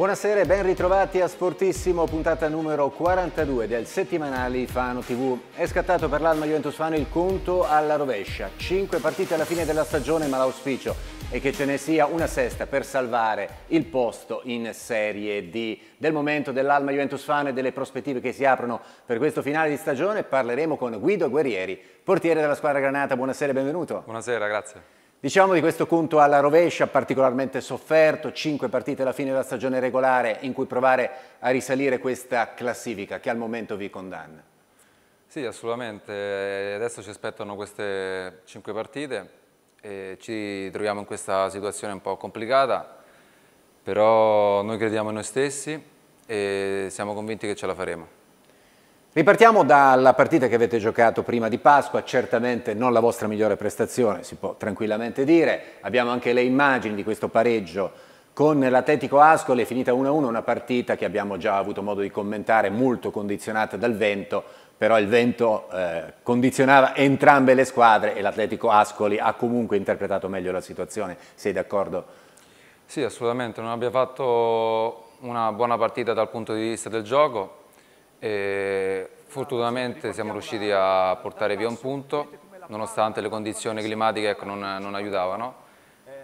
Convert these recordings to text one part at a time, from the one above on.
Buonasera e ben ritrovati a Sportissimo, puntata numero 42 del settimanale Fano TV. È scattato per l'Alma Juventus Fano il conto alla rovescia. Cinque partite alla fine della stagione, ma l'auspicio è che ce ne sia una sesta per salvare il posto in Serie D. Del momento dell'Alma Juventus Fano e delle prospettive che si aprono per questo finale di stagione parleremo con Guido Guerrieri, portiere della squadra Granata. Buonasera e benvenuto. Buonasera, grazie. Diciamo di questo conto alla rovescia particolarmente sofferto, 5 partite alla fine della stagione regolare in cui provare a risalire questa classifica che al momento vi condanna. Sì, assolutamente. Adesso ci aspettano queste 5 partite e ci troviamo in questa situazione un po' complicata, però noi crediamo in noi stessi e siamo convinti che ce la faremo. Ripartiamo dalla partita che avete giocato prima di Pasqua, certamente non la vostra migliore prestazione, si può tranquillamente dire. Abbiamo anche le immagini di questo pareggio con l'Atletico Ascoli, è finita 1-1, una partita che abbiamo già avuto modo di commentare, molto condizionata dal vento, però il vento eh, condizionava entrambe le squadre e l'Atletico Ascoli ha comunque interpretato meglio la situazione. Sei d'accordo? Sì, assolutamente, non abbia fatto una buona partita dal punto di vista del gioco, e fortunatamente siamo riusciti a portare via un punto, nonostante le condizioni climatiche ecco, non, non aiutavano.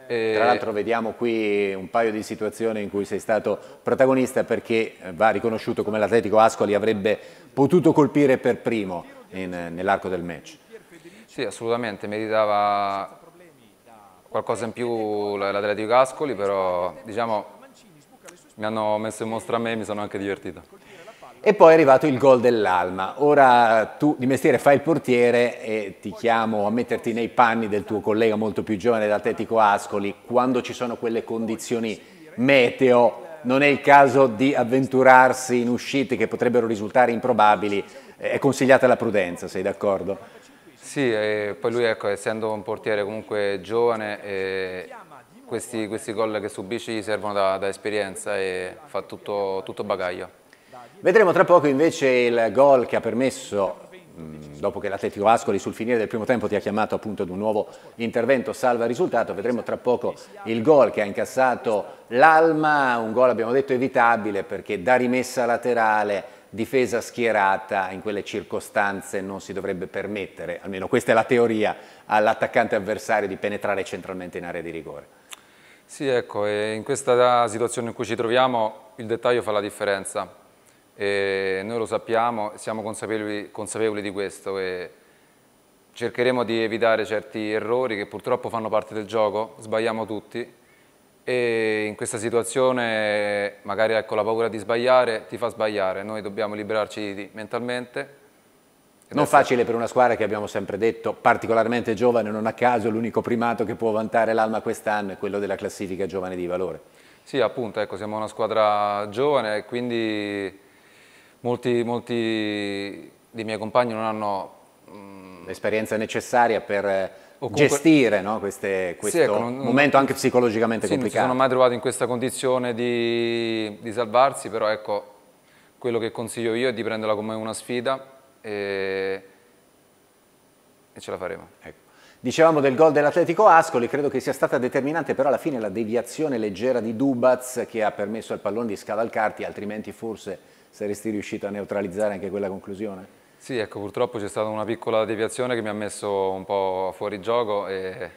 E... Tra l'altro vediamo qui un paio di situazioni in cui sei stato protagonista perché va riconosciuto come l'Atletico Ascoli avrebbe potuto colpire per primo nell'arco del match. Sì, assolutamente, meritava qualcosa in più l'Atletico Ascoli, però diciamo mi hanno messo in mostra a me e mi sono anche divertito. E poi è arrivato il gol dell'Alma. Ora tu di mestiere fai il portiere e ti chiamo a metterti nei panni del tuo collega molto più giovane dell'Atletico Ascoli. Quando ci sono quelle condizioni meteo, non è il caso di avventurarsi in uscite che potrebbero risultare improbabili. Eh, è consigliata la prudenza, sei d'accordo? Sì, poi lui ecco, essendo un portiere comunque giovane, eh, questi, questi gol che subisce gli servono da, da esperienza e fa tutto, tutto bagaglio. Vedremo tra poco invece il gol che ha permesso, mm, dopo che l'Atletico Ascoli sul finire del primo tempo ti ha chiamato appunto ad un nuovo intervento salva risultato, vedremo tra poco il gol che ha incassato l'Alma, un gol abbiamo detto evitabile perché da rimessa laterale, difesa schierata, in quelle circostanze non si dovrebbe permettere, almeno questa è la teoria, all'attaccante avversario di penetrare centralmente in area di rigore. Sì, ecco, in questa situazione in cui ci troviamo il dettaglio fa la differenza e noi lo sappiamo, siamo consapevoli, consapevoli di questo e cercheremo di evitare certi errori che purtroppo fanno parte del gioco, sbagliamo tutti e in questa situazione magari ecco, la paura di sbagliare ti fa sbagliare, noi dobbiamo liberarci di, mentalmente non facile per una squadra che abbiamo sempre detto, particolarmente giovane, non a caso l'unico primato che può vantare l'Alma quest'anno è quello della classifica giovane di valore. Sì, appunto, ecco, siamo una squadra giovane e quindi molti, molti dei miei compagni non hanno... Mm, L'esperienza necessaria per eh, comunque, gestire no, queste, questo sì, ecco, non, momento anche psicologicamente sì, complicato. Non mi sono mai trovato in questa condizione di, di salvarsi, però ecco, quello che consiglio io è di prenderla come una sfida e, e ce la faremo. Ecco. Dicevamo del gol dell'Atletico Ascoli, credo che sia stata determinante però alla fine la deviazione leggera di Dubaz che ha permesso al pallone di scavalcarti, altrimenti forse saresti riuscito a neutralizzare anche quella conclusione? Sì, ecco, purtroppo c'è stata una piccola deviazione che mi ha messo un po' fuori gioco e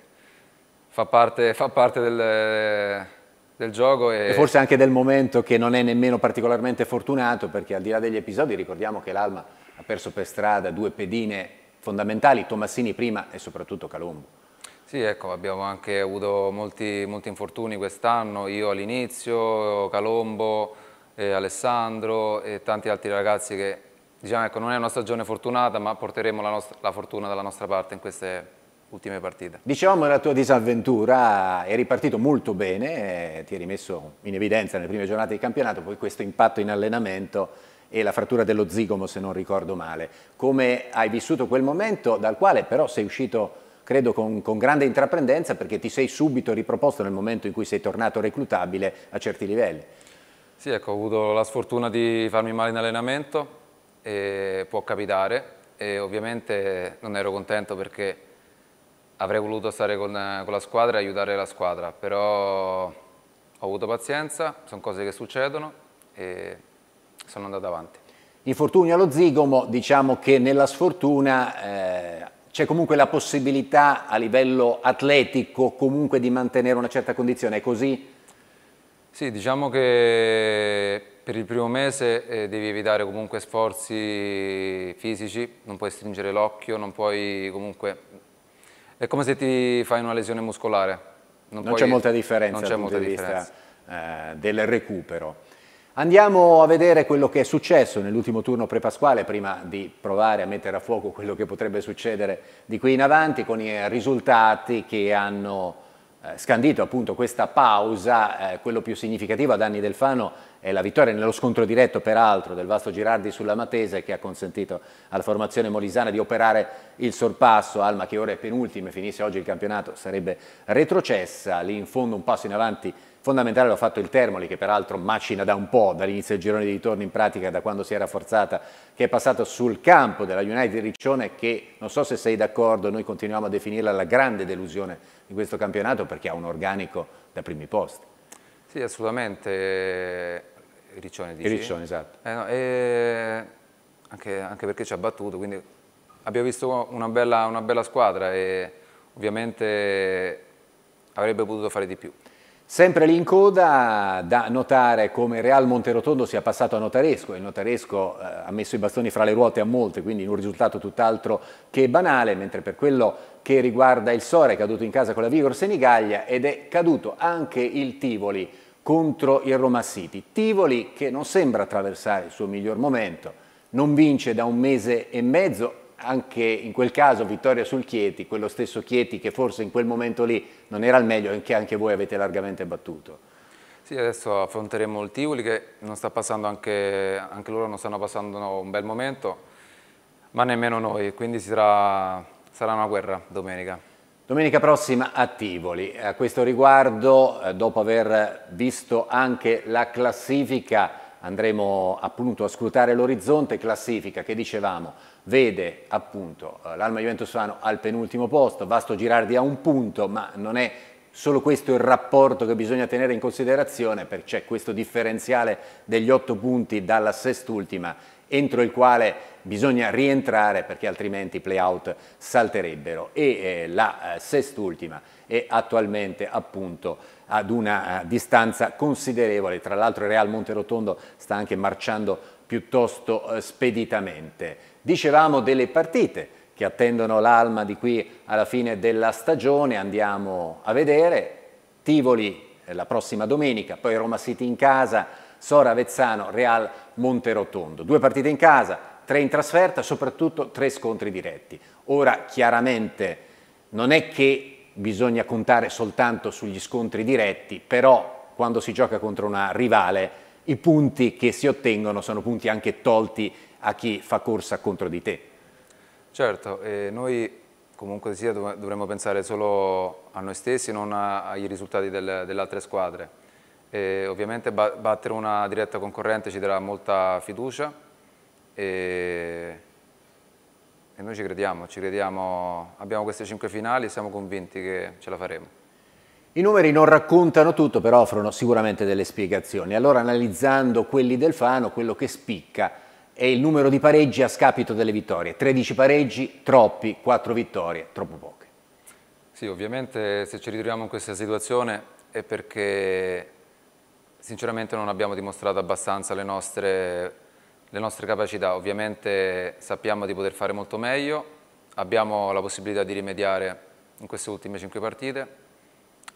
fa parte, fa parte del, del, gioco. E... e... forse anche del momento che non è nemmeno particolarmente fortunato perché al di là degli episodi ricordiamo che l'Alma ha perso per strada due pedine fondamentali, Tomassini prima e soprattutto Calombo. Sì, ecco, abbiamo anche avuto molti, molti infortuni quest'anno, io all'inizio, Calombo eh, Alessandro e tanti altri ragazzi che diciamo ecco non è una stagione fortunata ma porteremo la, nostra, la fortuna dalla nostra parte in queste ultime partite. Dicevamo la tua disavventura, è ripartito molto bene, eh, ti hai rimesso in evidenza nelle prime giornate di campionato, poi questo impatto in allenamento e la frattura dello zigomo se non ricordo male. Come hai vissuto quel momento dal quale però sei uscito credo con, con grande intraprendenza perché ti sei subito riproposto nel momento in cui sei tornato reclutabile a certi livelli. Sì, ecco, ho avuto la sfortuna di farmi male in allenamento, può capitare, e ovviamente non ero contento perché avrei voluto stare con, con la squadra e aiutare la squadra, però ho avuto pazienza, sono cose che succedono e sono andato avanti. Infortunio allo zigomo, diciamo che nella sfortuna eh, c'è comunque la possibilità a livello atletico comunque di mantenere una certa condizione, è così? Sì, diciamo che per il primo mese eh, devi evitare comunque sforzi fisici, non puoi stringere l'occhio, non puoi comunque... È come se ti fai una lesione muscolare. Non, non puoi... c'è molta differenza dal punto di vista eh, del recupero. Andiamo a vedere quello che è successo nell'ultimo turno prepasquale prima di provare a mettere a fuoco quello che potrebbe succedere di qui in avanti con i risultati che hanno eh, scandito appunto questa pausa, eh, quello più significativo a danni del Fano è la vittoria nello scontro diretto peraltro del Vasto Girardi sulla Matese che ha consentito alla formazione molisana di operare il sorpasso, Alma che ora è penultima e finisse oggi il campionato sarebbe retrocessa, lì in fondo un passo in avanti Fondamentale l'ha fatto il Termoli che peraltro macina da un po' dall'inizio del girone di ritorno in pratica da quando si era forzata che è passato sul campo della United Riccione che non so se sei d'accordo noi continuiamo a definirla la grande delusione di questo campionato perché ha un organico da primi posti. Sì assolutamente Riccione dici? Riccione esatto. Eh, no, eh, anche, anche, perché ci ha battuto quindi abbiamo visto una bella, una bella squadra e ovviamente avrebbe potuto fare di più. Sempre lì in coda da notare come Real Monterotondo sia passato a Notaresco il Notaresco eh, ha messo i bastoni fra le ruote a molte, quindi in un risultato tutt'altro che banale, mentre per quello che riguarda il Sore è caduto in casa con la Vigor Senigallia ed è caduto anche il Tivoli contro il Roma City. Tivoli che non sembra attraversare il suo miglior momento, non vince da un mese e mezzo anche in quel caso vittoria sul Chieti, quello stesso Chieti che forse in quel momento lì non era il meglio e che anche voi avete largamente battuto. Sì, adesso affronteremo il Tivoli che non sta passando anche, anche loro non stanno passando un bel momento, ma nemmeno noi, quindi sarà, sarà una guerra domenica. Domenica prossima a Tivoli. A questo riguardo, eh, dopo aver visto anche la classifica, andremo appunto a scrutare l'orizzonte classifica che dicevamo vede appunto eh, l'Alma Juventus Fano al penultimo posto, Vasto Girardi a un punto, ma non è solo questo il rapporto che bisogna tenere in considerazione perché c'è questo differenziale degli otto punti dalla sest'ultima entro il quale bisogna rientrare perché altrimenti i playout salterebbero e eh, la eh, sest'ultima è attualmente appunto ad una eh, distanza considerevole, tra l'altro il Real Monterotondo sta anche marciando piuttosto eh, speditamente. Dicevamo delle partite che attendono l'Alma di qui alla fine della stagione, andiamo a vedere. Tivoli eh, la prossima domenica, poi Roma City in casa, Sora Vezzano, Real Monterotondo. Due partite in casa, tre in trasferta, soprattutto tre scontri diretti. Ora chiaramente non è che bisogna contare soltanto sugli scontri diretti, però quando si gioca contro una rivale i punti che si ottengono sono punti anche tolti a chi fa corsa contro di te. Certo, eh, noi comunque sia dovremmo pensare solo a noi stessi, non a, ai risultati del, delle altre squadre. E ovviamente battere una diretta concorrente ci darà molta fiducia e, e noi ci crediamo, ci crediamo, abbiamo queste cinque finali e siamo convinti che ce la faremo. I numeri non raccontano tutto, però offrono sicuramente delle spiegazioni. Allora, analizzando quelli del Fano, quello che spicca e il numero di pareggi a scapito delle vittorie. 13 pareggi, troppi, 4 vittorie, troppo poche. Sì, ovviamente se ci ritroviamo in questa situazione è perché sinceramente non abbiamo dimostrato abbastanza le nostre, le nostre capacità. Ovviamente sappiamo di poter fare molto meglio, abbiamo la possibilità di rimediare in queste ultime 5 partite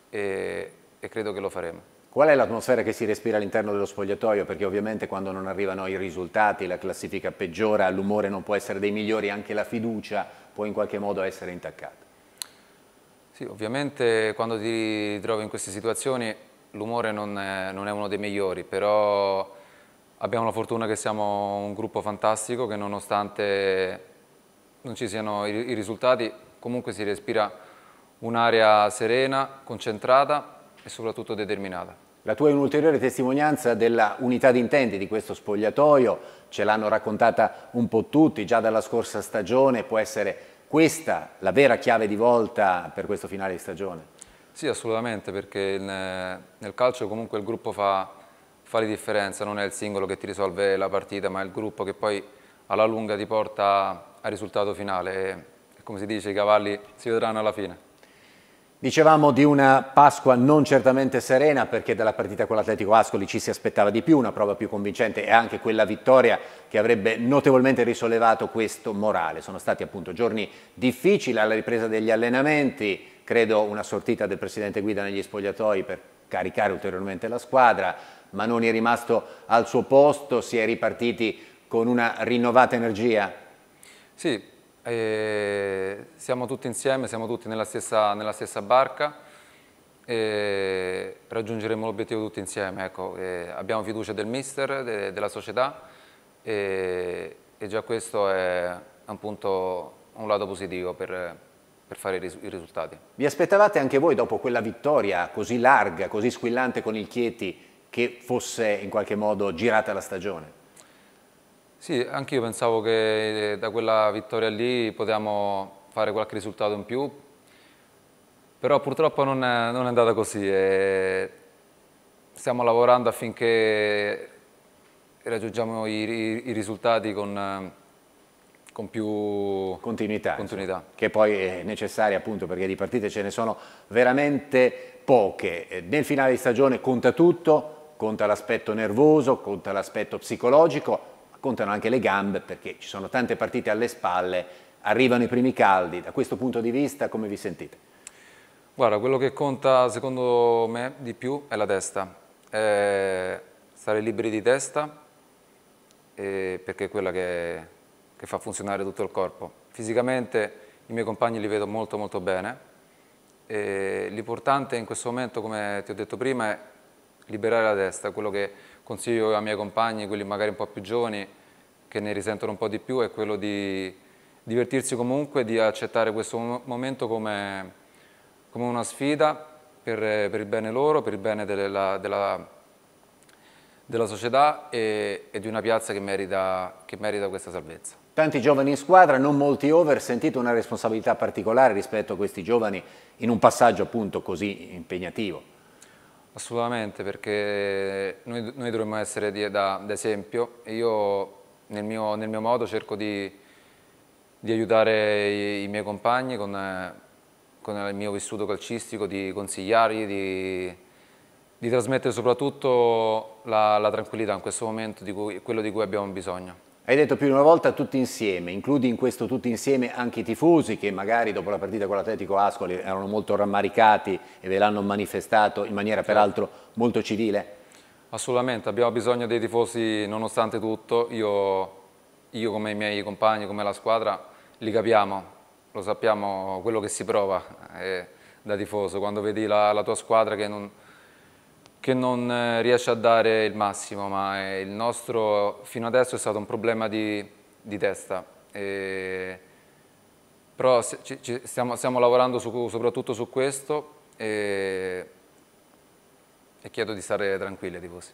e, e credo che lo faremo. Qual è l'atmosfera che si respira all'interno dello spogliatoio? Perché ovviamente quando non arrivano i risultati, la classifica peggiora, l'umore non può essere dei migliori, anche la fiducia può in qualche modo essere intaccata. Sì, ovviamente quando ti trovi in queste situazioni l'umore non, non, è uno dei migliori, però abbiamo la fortuna che siamo un gruppo fantastico che nonostante non ci siano i, i risultati comunque si respira un'area serena, concentrata e soprattutto determinata. La tua è un'ulteriore testimonianza della unità d'intenti di questo spogliatoio, ce l'hanno raccontata un po' tutti già dalla scorsa stagione, può essere questa la vera chiave di volta per questo finale di stagione? Sì, assolutamente, perché nel calcio comunque il gruppo fa, fa la differenza, non è il singolo che ti risolve la partita, ma è il gruppo che poi alla lunga ti porta al risultato finale e, come si dice i cavalli si vedranno alla fine. Dicevamo di una Pasqua non certamente serena perché dalla partita con l'Atletico Ascoli ci si aspettava di più, una prova più convincente e anche quella vittoria che avrebbe notevolmente risollevato questo morale. Sono stati appunto giorni difficili alla ripresa degli allenamenti, credo una sortita del presidente Guida negli spogliatoi per caricare ulteriormente la squadra, Manoni è rimasto al suo posto, si è ripartiti con una rinnovata energia? Sì, e siamo tutti insieme, siamo tutti nella stessa, nella stessa barca e raggiungeremo l'obiettivo tutti insieme. Ecco. abbiamo fiducia del mister, de, della società e, e, già questo è un, punto, un lato positivo per, per fare i risultati. Vi aspettavate anche voi dopo quella vittoria così larga, così squillante con il Chieti, che fosse in qualche modo girata la stagione? Sì, anche io pensavo che eh, da quella vittoria lì potevamo fare qualche risultato in più, però purtroppo non è, non è andata così. E stiamo lavorando affinché raggiungiamo i, i, i risultati con, con più continuità, continuità. che poi è necessaria appunto perché di partite ce ne sono veramente poche. Eh, nel finale di stagione conta tutto, conta l'aspetto nervoso, conta l'aspetto psicologico, contano anche le gambe perché ci sono tante partite alle spalle, arrivano i primi caldi, da questo punto di vista come vi sentite? Guarda, quello che conta secondo me di più è la testa, è stare liberi di testa perché è quella che, che fa funzionare tutto il corpo. Fisicamente i miei compagni li vedo molto molto bene, l'importante in questo momento, come ti ho detto prima, è liberare la testa, quello che consiglio ai miei compagni, quelli magari un po' più giovani, che ne risentono un po' di più, è quello di divertirsi comunque, di accettare questo momento come, come una sfida per, per, il bene loro, per il bene della, della, della società e, e, di una piazza che merita, che merita questa salvezza. Tanti giovani in squadra, non molti over, sentite una responsabilità particolare rispetto a questi giovani in un passaggio appunto così impegnativo? Assolutamente, perché noi, noi dovremmo essere di, da, esempio. Io nel mio, nel mio modo cerco di, di aiutare i, i, miei compagni con, con, il mio vissuto calcistico, di consigliargli, di, di trasmettere soprattutto la, la, tranquillità in questo momento, di cui, quello di cui abbiamo bisogno. Hai detto più di una volta tutti insieme, includi in questo tutti insieme anche i tifosi che magari dopo la partita con l'Atletico Ascoli erano molto rammaricati e ve l'hanno manifestato in maniera certo. peraltro molto civile? Assolutamente, abbiamo bisogno dei tifosi nonostante tutto, io, io come i miei compagni, come la squadra, li capiamo, lo sappiamo quello che si prova eh, da tifoso, quando vedi la, la tua squadra che non che non eh, riesce a dare il massimo, ma eh, il nostro fino adesso è stato un problema di, di testa. E, però ci, ci stiamo, stiamo, lavorando su, soprattutto su questo e, e, chiedo di stare tranquilli ai tifosi.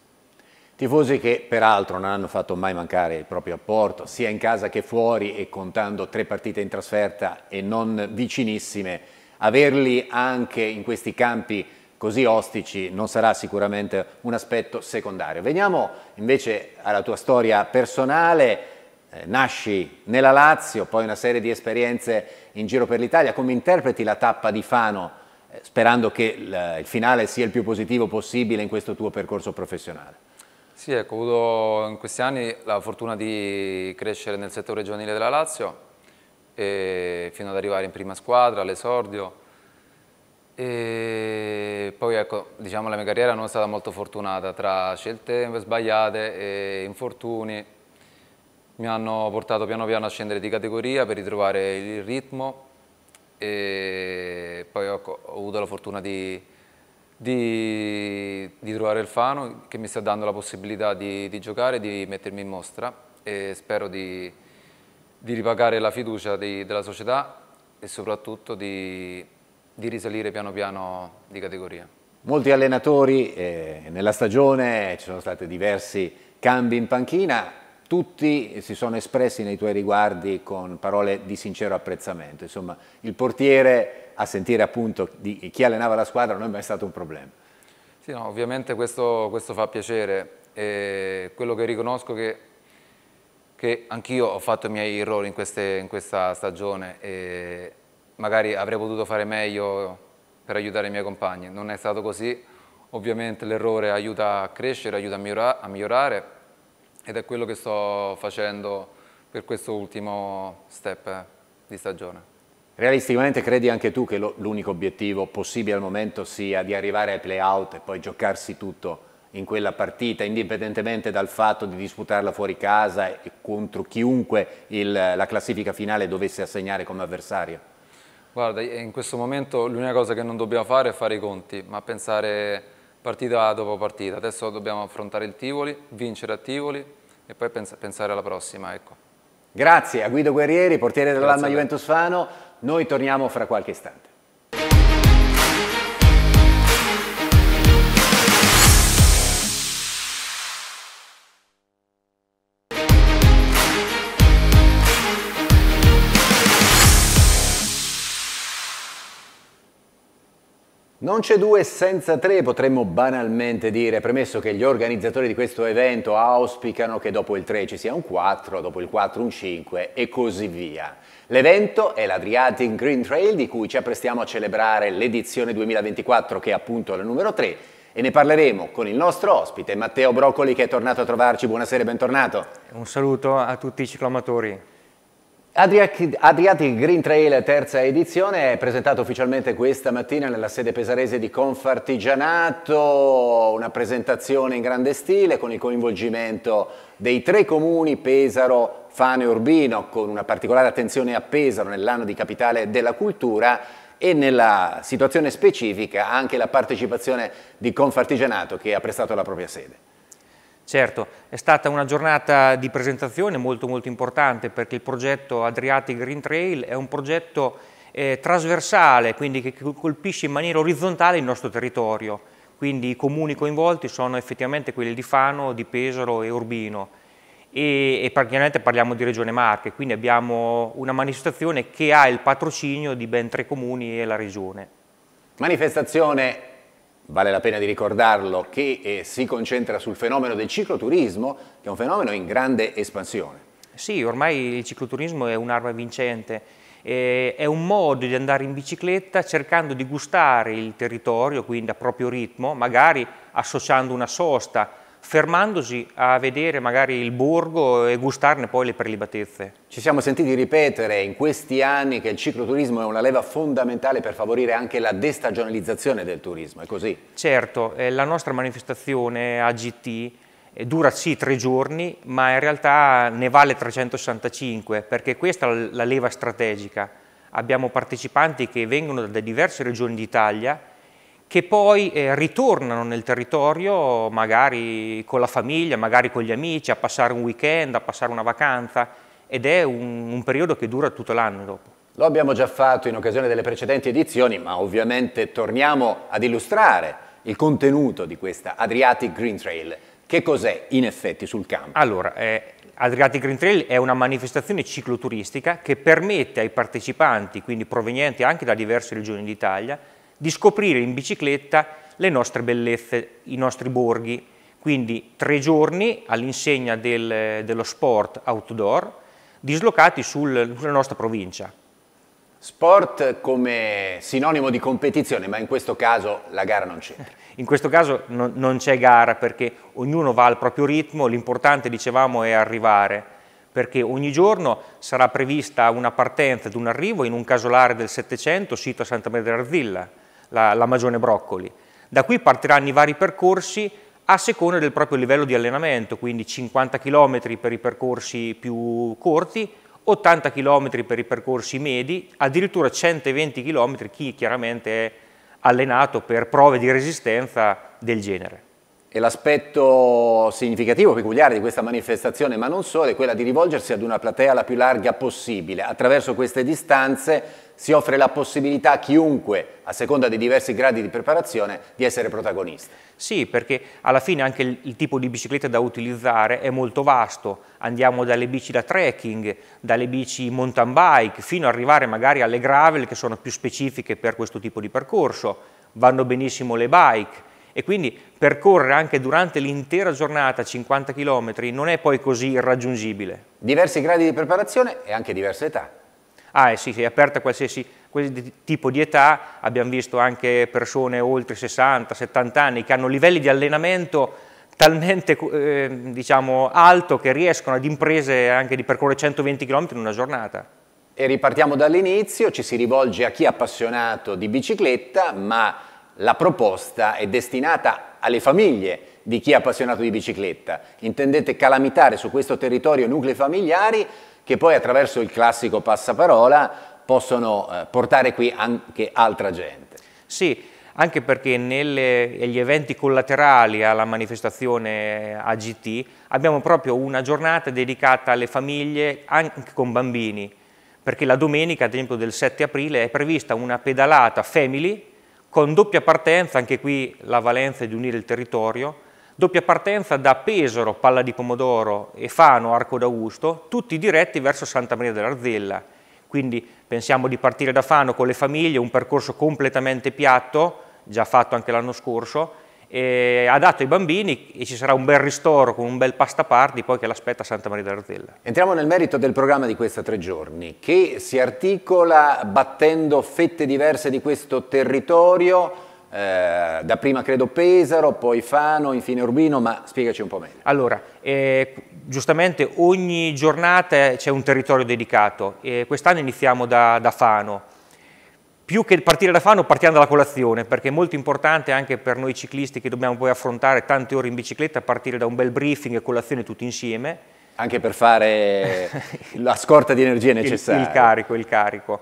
Tifosi che peraltro non hanno fatto mai mancare il proprio apporto, sia in casa che fuori e contando tre partite in trasferta e non vicinissime, averli anche in questi campi così ostici non sarà sicuramente un aspetto secondario. Veniamo invece alla tua storia personale, eh, nasci nella Lazio, poi una serie di esperienze in giro per l'Italia, come interpreti la tappa di Fano eh, sperando che il finale sia il più positivo possibile in questo tuo percorso professionale? Sì, ecco, ho avuto in questi anni la fortuna di crescere nel settore giovanile della Lazio eh, fino ad arrivare in prima squadra, all'esordio, e poi ecco, diciamo la mia carriera non è stata molto fortunata, tra scelte sbagliate e infortuni mi hanno portato piano piano a scendere di categoria per ritrovare il ritmo e poi ecco, ho avuto la fortuna di, di, di, trovare il Fano che mi sta dando la possibilità di, di giocare, di mettermi in mostra e spero di, ripagare la fiducia della società e soprattutto di di risalire piano piano di categoria. Molti allenatori, eh, nella stagione ci sono stati diversi cambi in panchina, tutti si sono espressi nei tuoi riguardi con parole di sincero apprezzamento. Insomma, il portiere a sentire appunto di chi allenava la squadra non è mai stato un problema. Sì, no, ovviamente questo, questo, fa piacere. E quello che riconosco che, che anch'io ho fatto i miei errori in, queste, in questa stagione e magari avrei potuto fare meglio per aiutare i miei compagni. Non è stato così, ovviamente l'errore aiuta a crescere, aiuta a, migliora, a migliorare ed è quello che sto facendo per questo ultimo step di stagione. Realisticamente credi anche tu che l'unico obiettivo possibile al momento sia di arrivare ai play-out e poi giocarsi tutto in quella partita, indipendentemente dal fatto di disputarla fuori casa e contro chiunque il, la classifica finale dovesse assegnare come avversario? Guarda, in questo momento l'unica cosa che non dobbiamo fare è fare i conti, ma pensare partita dopo partita. Adesso dobbiamo affrontare il Tivoli, vincere a Tivoli e poi pensare alla prossima. Ecco. Grazie a Guido Guerrieri, portiere dell'Alma Juventus Fano. Noi torniamo fra qualche istante. Non c'è due senza tre, potremmo banalmente dire, premesso che gli organizzatori di questo evento auspicano che dopo il 3 ci sia un 4, dopo il 4 un 5 e così via. L'evento è l'Adriatic Green Trail di cui ci apprestiamo a celebrare l'edizione 2024 che è appunto la numero 3 e ne parleremo con il nostro ospite Matteo Broccoli che è tornato a trovarci. Buonasera e bentornato. Un saluto a tutti i ciclomatori. Adriatic, Green Trail terza edizione è presentata ufficialmente questa mattina nella sede pesarese di Confartigianato, una presentazione in grande stile con il coinvolgimento dei tre comuni Pesaro, Fane e Urbino, con una particolare attenzione a Pesaro nell'anno di capitale della cultura e nella situazione specifica anche la partecipazione di Confartigianato che ha prestato la propria sede. Certo, è stata una giornata di presentazione molto molto importante perché il progetto Adriatic Green Trail è un progetto eh, trasversale, quindi che colpisce in maniera orizzontale il nostro territorio. Quindi i comuni coinvolti sono effettivamente quelli di Fano, di Pesaro e Urbino e, e praticamente parliamo di Regione Marche, quindi abbiamo una manifestazione che ha il patrocinio di ben tre comuni e la Regione. Manifestazione vale la pena di ricordarlo, che eh, si concentra sul fenomeno del cicloturismo, che è un fenomeno in grande espansione. Sì, ormai il cicloturismo è un'arma vincente, eh, è un modo di andare in bicicletta cercando di gustare il territorio, quindi a proprio ritmo, magari associando una sosta fermandosi a vedere magari il borgo e gustarne poi le prelibatezze. Ci siamo sentiti ripetere in questi anni che il cicloturismo è una leva fondamentale per favorire anche la destagionalizzazione del turismo, è così? Certo, eh, la nostra manifestazione AGT eh, dura sì tre giorni, ma in realtà ne vale 365, perché questa è la leva strategica. Abbiamo partecipanti che vengono da diverse regioni d'Italia, che poi eh, ritornano nel territorio magari con la famiglia, magari con gli amici, a passare un weekend, a passare una vacanza ed è un, un periodo che dura tutto l'anno dopo. Lo abbiamo già fatto in occasione delle precedenti edizioni, ma ovviamente torniamo ad illustrare il contenuto di questa Adriatic Green Trail. Che cos'è in effetti sul campo? Allora, eh, Adriatic Green Trail è una manifestazione cicloturistica che permette ai partecipanti, quindi provenienti anche da diverse regioni d'Italia, di scoprire in bicicletta le nostre bellezze, i nostri borghi. Quindi tre giorni all'insegna del, dello sport outdoor, dislocati sul, sulla nostra provincia. Sport come sinonimo di competizione, ma in questo caso la gara non c'entra. In questo caso no, non c'è gara perché ognuno va al proprio ritmo, l'importante dicevamo è arrivare, perché ogni giorno sarà prevista una partenza ed un arrivo in un casolare del 700 sito a Santa Maria dell'Arzilla la, la magione broccoli. Da qui partiranno i vari percorsi a seconda del proprio livello di allenamento, quindi 50 km per i percorsi più corti, 80 km per i percorsi medi, addirittura 120 km chi chiaramente è allenato per prove di resistenza del genere. E l'aspetto significativo, peculiare di questa manifestazione, ma non solo, è quella di rivolgersi ad una platea la più larga possibile. Attraverso queste distanze si offre la possibilità a chiunque, a seconda dei diversi gradi di preparazione, di essere protagonista. Sì, perché alla fine anche il, il tipo di bicicletta da utilizzare è molto vasto. Andiamo dalle bici da trekking, dalle bici mountain bike, fino ad arrivare magari alle gravel che sono più specifiche per questo tipo di percorso. Vanno benissimo le bike e quindi percorrere anche durante l'intera giornata 50 km non è poi così irraggiungibile. Diversi gradi di preparazione e anche diverse età. Ah, eh sì, sì, è aperta a qualsiasi, qualsiasi tipo di età, abbiamo visto anche persone oltre 60, 70 anni che hanno livelli di allenamento talmente eh, diciamo, alto che riescono ad imprese anche di percorrere 120 km in una giornata. E ripartiamo dall'inizio, ci si rivolge a chi è appassionato di bicicletta, ma la proposta è destinata alle famiglie di chi è appassionato di bicicletta. Intendete calamitare su questo territorio nuclei familiari che poi attraverso il classico passaparola possono eh, portare qui anche altra gente. Sì, anche perché negli eventi collaterali alla manifestazione AGT abbiamo proprio una giornata dedicata alle famiglie anche con bambini, perché la domenica, ad esempio del 7 aprile, è prevista una pedalata family con doppia partenza, anche qui la valenza è di unire il territorio, doppia partenza da Pesaro, Palla di Pomodoro e Fano, Arco d'Augusto, tutti diretti verso Santa Maria dell'Arzella. Quindi pensiamo di partire da Fano con le famiglie, un percorso completamente piatto, già fatto anche l'anno scorso, eh, adatto ai bambini e ci sarà un bel ristoro con un bel pasta party poi che l'aspetta Santa Maria dell'Arzella. Entriamo nel merito del programma di questi tre giorni che si articola battendo fette diverse di questo territorio eh, da prima credo Pesaro, poi Fano, infine Urbino, ma spiegaci un po' meglio. Allora, eh, giustamente ogni giornata c'è un territorio dedicato, quest'anno iniziamo da, da Fano, più che partire da Fano partiamo dalla colazione, perché è molto importante anche per noi ciclisti che dobbiamo poi affrontare tante ore in bicicletta, partire da un bel briefing e colazione tutti insieme. Anche per fare la scorta di energia necessaria. Il, il carico, il carico.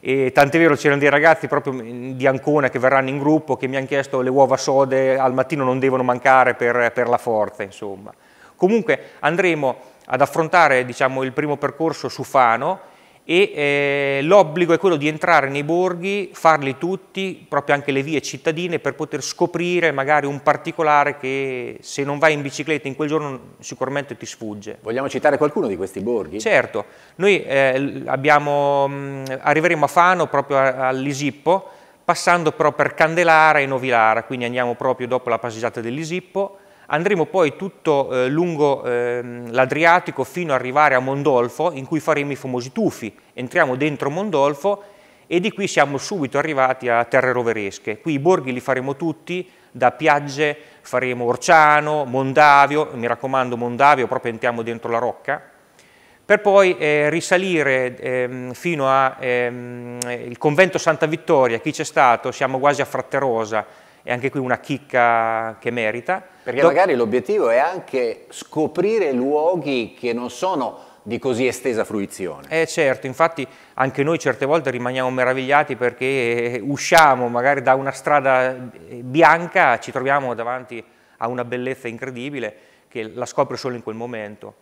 E tant'è vero c'erano dei ragazzi proprio di Ancona che verranno in gruppo che mi hanno chiesto le uova sode al mattino non devono mancare per, per la forza, insomma. Comunque andremo ad affrontare diciamo, il primo percorso su Fano, e eh, l'obbligo è quello di entrare nei borghi, farli tutti, proprio anche le vie cittadine, per poter scoprire magari un particolare che se non vai in bicicletta in quel giorno sicuramente ti sfugge. Vogliamo citare qualcuno di questi borghi? Certo, noi eh, abbiamo, mh, mm, arriveremo a Fano, proprio all'Isippo, passando però per Candelara e Novilara, quindi andiamo proprio dopo la passeggiata dell'Isippo, Andremo poi tutto eh, lungo eh, l'Adriatico fino ad arrivare a Mondolfo, in cui faremo i famosi tufi. Entriamo dentro Mondolfo e di qui siamo subito arrivati a terre roveresche. Qui i borghi li faremo tutti, da Piagge faremo Orciano, Mondavio, mi raccomando Mondavio, proprio entriamo dentro la rocca, per poi eh, risalire eh, fino al ehm, convento Santa Vittoria, chi c'è stato, siamo quasi a Fratterosa, è anche qui una chicca che merita. Perché Do magari l'obiettivo è anche scoprire luoghi che non sono di così estesa fruizione. Eh certo, infatti anche noi certe volte rimaniamo meravigliati perché usciamo magari da una strada eh, bianca, ci troviamo davanti a una bellezza incredibile che la scopre solo in quel momento.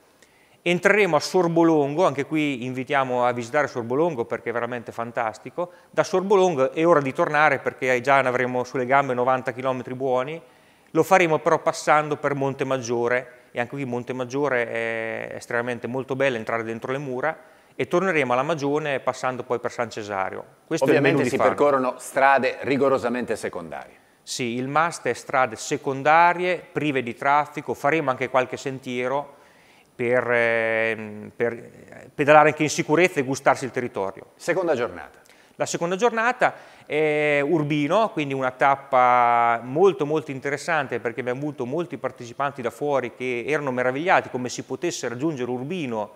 Entreremo a Sorbolongo, anche qui invitiamo a visitare Sorbolongo perché è veramente fantastico. Da Sorbolongo è ora di tornare perché già ne avremo sulle gambe 90 km buoni. Lo faremo però passando per Monte Maggiore e anche qui Monte Maggiore è estremamente molto bello entrare dentro le mura e torneremo alla Magione passando poi per San Cesario. Questo Ovviamente si percorrono strade rigorosamente secondarie. Sì, il must è strade secondarie, prive di traffico, faremo anche qualche sentiero, per, ehm, per eh, pedalare anche in sicurezza e gustarsi il territorio. Seconda giornata. La seconda giornata è Urbino, quindi una tappa molto molto interessante perché abbiamo avuto molti partecipanti da fuori che erano meravigliati come si potesse raggiungere Urbino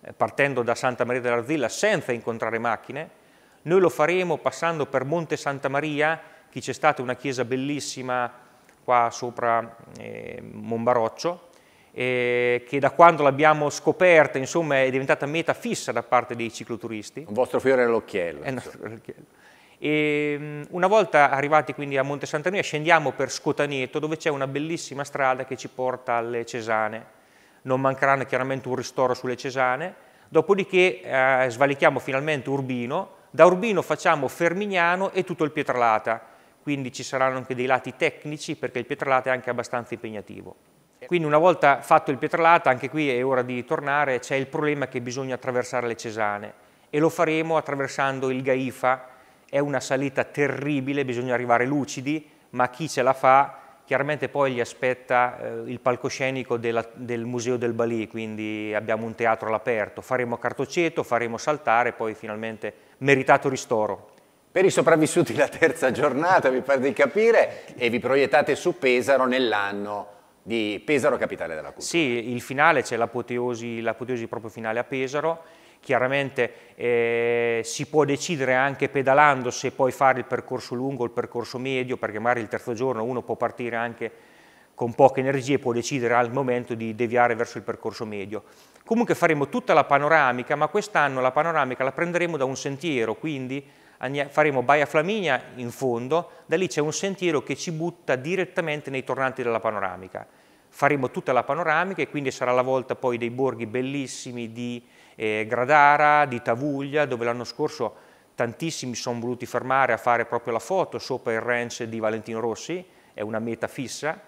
eh, partendo da Santa Maria dell'Arzilla senza incontrare macchine. Noi lo faremo passando per Monte Santa Maria, che c'è stata una chiesa bellissima qua sopra eh, Monbaroccio, eh, che da quando l'abbiamo scoperta insomma, è diventata meta fissa da parte dei cicloturisti. Un vostro fiore all'occhiello. E ehm, una volta arrivati quindi a Monte Santa scendiamo per Scotaneto dove c'è una bellissima strada che ci porta alle Cesane. Non mancheranno chiaramente un ristoro sulle Cesane. Dopodiché eh, svalichiamo finalmente Urbino. Da Urbino facciamo Fermignano e tutto il Pietralata quindi ci saranno anche dei lati tecnici perché il pietrolato è anche abbastanza impegnativo. Quindi una volta fatto il pietrolato, anche qui è ora di tornare, c'è il problema che bisogna attraversare le Cesane e lo faremo attraversando il Gaifa, è una salita terribile, bisogna arrivare lucidi, ma chi ce la fa chiaramente poi gli aspetta eh, il palcoscenico della, del Museo del Balì, quindi abbiamo un teatro all'aperto, faremo cartoceto, faremo saltare poi finalmente meritato ristoro. Per i sopravvissuti la terza giornata, mi pare di capire, e vi proiettate su Pesaro nell'anno di Pesaro Capitale della Cultura. Sì, il finale c'è l'apoteosi, l'apoteosi proprio finale a Pesaro, chiaramente eh, si può decidere anche pedalando se poi fare il percorso lungo o il percorso medio, perché magari il terzo giorno uno può partire anche con poche energie può decidere al momento di deviare verso il percorso medio. Comunque faremo tutta la panoramica, ma quest'anno la panoramica la prenderemo da un sentiero, quindi faremo Baia Flaminia in fondo, da lì c'è un sentiero che ci butta direttamente nei tornanti della panoramica. Faremo tutta la panoramica e quindi sarà la volta poi dei borghi bellissimi di eh, Gradara, di Tavuglia, dove l'anno scorso tantissimi sono voluti fermare a fare proprio la foto sopra il ranch di Valentino Rossi, è una meta fissa.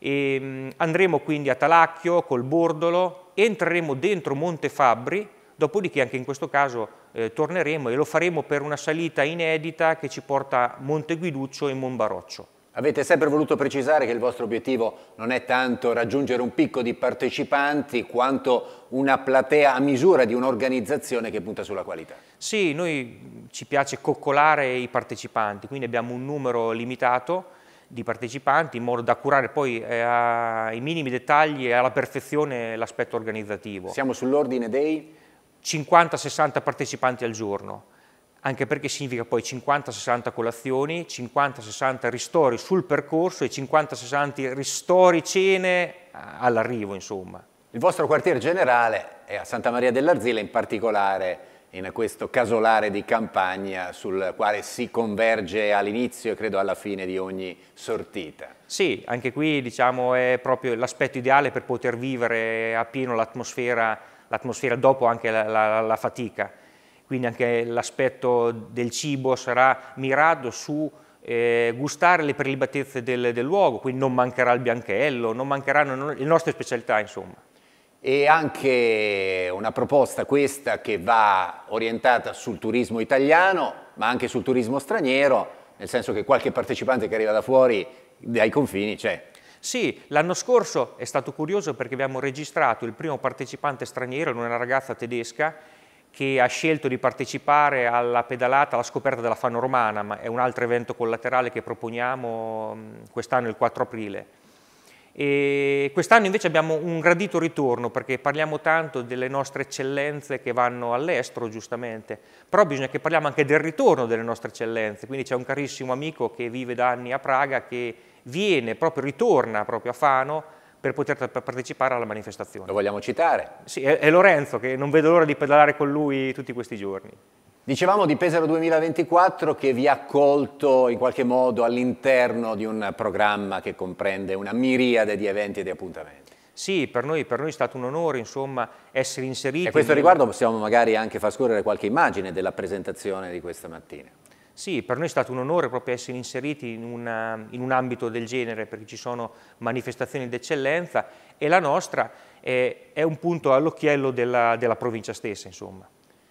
E, ehm, andremo quindi a Talacchio col Bordolo, entreremo dentro Monte Fabbri, dopodiché anche in questo caso eh, torneremo e lo faremo per una salita inedita che ci porta Monteguiduccio e Monbaroccio. Avete sempre voluto precisare che il vostro obiettivo non è tanto raggiungere un picco di partecipanti quanto una platea a misura di un'organizzazione che punta sulla qualità. Sì, noi ci piace coccolare i partecipanti, quindi abbiamo un numero limitato di partecipanti in modo da curare poi eh, ai minimi dettagli e alla perfezione l'aspetto organizzativo. Siamo sull'ordine dei? 50-60 partecipanti al giorno, anche perché significa poi 50-60 colazioni, 50-60 ristori sul percorso e 50-60 ristori cene eh, all'arrivo, insomma. Il vostro quartier generale è a Santa Maria dell'Arzilla, in particolare in questo casolare di campagna sul quale si converge all'inizio e credo alla fine di ogni sortita. Sì, anche qui diciamo, è proprio l'aspetto ideale per poter vivere appieno l'atmosfera l'atmosfera dopo anche la, la, la fatica, quindi anche l'aspetto del cibo sarà mirato su eh, gustare le prelibatezze del, del, luogo, quindi non mancherà il bianchello, non mancheranno non, le nostre specialità insomma. E anche una proposta questa che va orientata sul turismo italiano, ma anche sul turismo straniero, nel senso che qualche partecipante che arriva da fuori, dai confini, c'è. Sì, l'anno scorso è stato curioso perché abbiamo registrato il primo partecipante straniero in una ragazza tedesca che ha scelto di partecipare alla pedalata alla scoperta della Fano Romana, ma è un altro evento collaterale che proponiamo mm, quest'anno il 4 aprile. Quest'anno invece abbiamo un gradito ritorno perché parliamo tanto delle nostre eccellenze che vanno all'estero giustamente, però bisogna che parliamo anche del ritorno delle nostre eccellenze, quindi c'è un carissimo amico che vive da anni a Praga che viene, proprio ritorna proprio a Fano per poter partecipare alla manifestazione. Lo vogliamo citare? Sì, è, è Lorenzo che non vedo l'ora di pedalare con lui tutti questi giorni. Dicevamo di Pesaro 2024 che vi ha accolto in qualche modo all'interno di un programma che comprende una miriade di eventi e di appuntamenti. Sì, per noi, per noi è stato un onore insomma, essere inseriti. E a questo riguardo possiamo magari anche far scorrere qualche immagine della presentazione di questa mattina. Sì, per noi è stato un onore proprio essere inseriti in, una, in un ambito del genere perché ci sono manifestazioni d'eccellenza e la nostra è, è un punto all'occhiello della, della, provincia stessa. Insomma.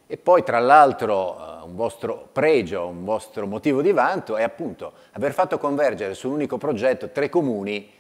E poi tra l'altro eh, un vostro pregio, un vostro motivo di vanto è appunto aver fatto convergere su un unico progetto tre comuni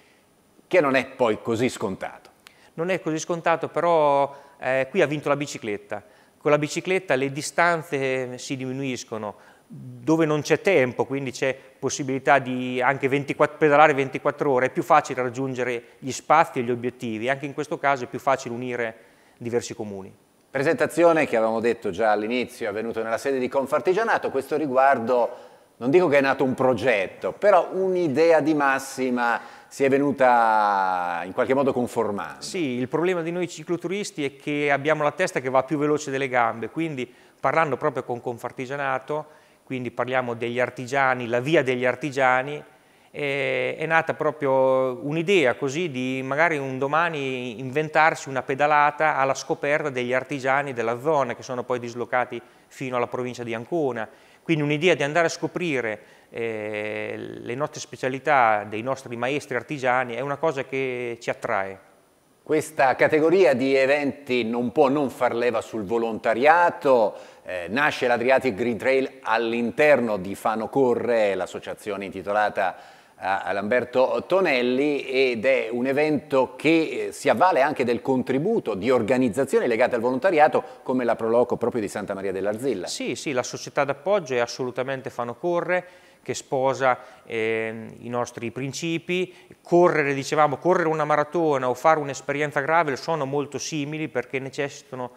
che non è poi così scontato. Non è così scontato, però eh, qui ha vinto la bicicletta con la bicicletta le distanze eh, si diminuiscono, dove non c'è tempo, quindi c'è possibilità di anche 24, pedalare 24 ore, è più facile raggiungere gli spazi e gli obiettivi, anche in questo caso è più facile unire diversi comuni. Presentazione che avevamo detto già all'inizio, è avvenuto nella sede di Confartigianato, a questo riguardo non dico che è nato un progetto, però un'idea di massima si è venuta in qualche modo conformando. Sì, il problema di noi cicloturisti è che abbiamo la testa che va più veloce delle gambe, quindi parlando proprio con Confartigianato quindi parliamo degli artigiani, la via degli artigiani, eh, è nata proprio un'idea così di magari un domani inventarsi una pedalata alla scoperta degli artigiani della zona che sono poi dislocati fino alla provincia di Ancona. Quindi un'idea di andare a scoprire eh, le nostre specialità dei nostri maestri artigiani è una cosa che ci attrae. Questa categoria di eventi non può non far leva sul volontariato, eh, nasce l'Adriatic Green Trail all'interno di Fano Corre, l'associazione intitolata a Lamberto Tonelli ed è un evento che eh, si avvale anche del contributo di organizzazioni legate al volontariato come la Proloco proprio di Santa Maria dell'Arzilla. Sì, sì, la società d'appoggio è assolutamente Fano Corre che sposa eh, i nostri principi. Correre, dicevamo, correre una maratona o fare un'esperienza gravel sono molto simili perché necessitano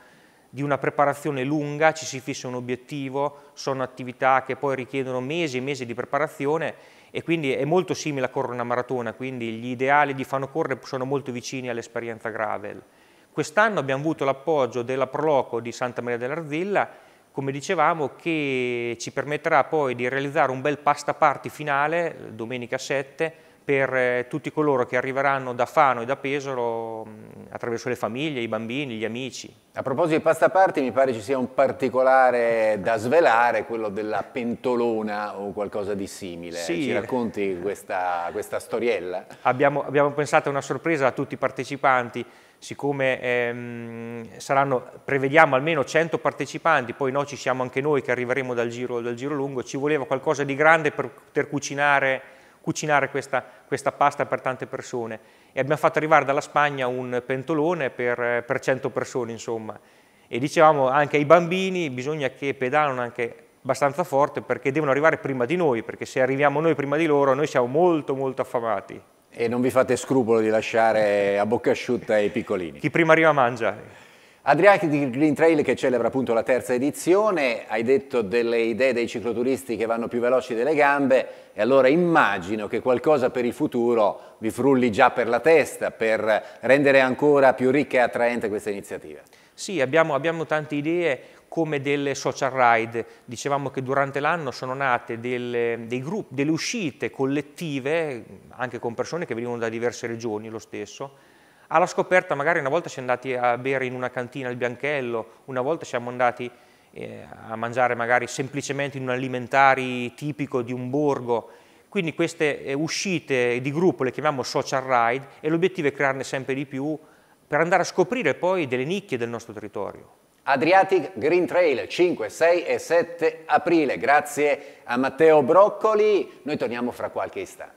di una preparazione lunga, ci si fissa un obiettivo, sono attività che poi richiedono mesi e mesi di preparazione e quindi è molto simile a correre una maratona, quindi gli ideali di Fano Corre sono molto vicini all'esperienza gravel. Quest'anno abbiamo avuto l'appoggio della Proloco di Santa Maria dell'Arzilla, come dicevamo, che ci permetterà poi di realizzare un bel pasta party finale, domenica 7, per eh, tutti coloro che arriveranno da Fano e da Pesaro mm, attraverso le famiglie, i bambini, gli amici. A proposito di pasta party mi pare ci sia un particolare da svelare, quello della pentolona o qualcosa di simile. Sì. Ci racconti questa, questa storiella? Abbiamo, abbiamo, pensato a una sorpresa a tutti i partecipanti, siccome ehm, saranno, prevediamo almeno 100 partecipanti, poi noi ci siamo anche noi che arriveremo dal giro, dal giro lungo, ci voleva qualcosa di grande per poter cucinare cucinare questa, questa, pasta per tante persone e abbiamo fatto arrivare dalla Spagna un pentolone per, per 100 persone insomma e dicevamo anche ai bambini bisogna che pedalano anche abbastanza forte perché devono arrivare prima di noi perché se arriviamo noi prima di loro noi siamo molto molto affamati. E non vi fate scrupolo di lasciare a bocca asciutta i piccolini. Chi prima arriva mangia. Adriatic Green Trail che celebra appunto la terza edizione, hai detto delle idee dei cicloturisti che vanno più veloci delle gambe e allora immagino che qualcosa per il futuro vi frulli già per la testa per rendere ancora più ricca e attraente questa iniziativa. Sì, abbiamo, abbiamo tante idee come delle social ride. Dicevamo che durante l'anno sono nate delle, gruppi, delle uscite collettive anche con persone che venivano da diverse regioni lo stesso alla scoperta magari una volta siamo andati a bere in una cantina il bianchello, una volta siamo andati eh, a mangiare magari semplicemente in un alimentari tipico di un borgo, quindi queste eh, uscite di gruppo le chiamiamo social ride e l'obiettivo è crearne sempre di più per andare a scoprire poi delle nicchie del nostro territorio. Adriatic Green Trail 5, 6 e 7 aprile. Grazie a Matteo Broccoli. Noi torniamo fra qualche istante.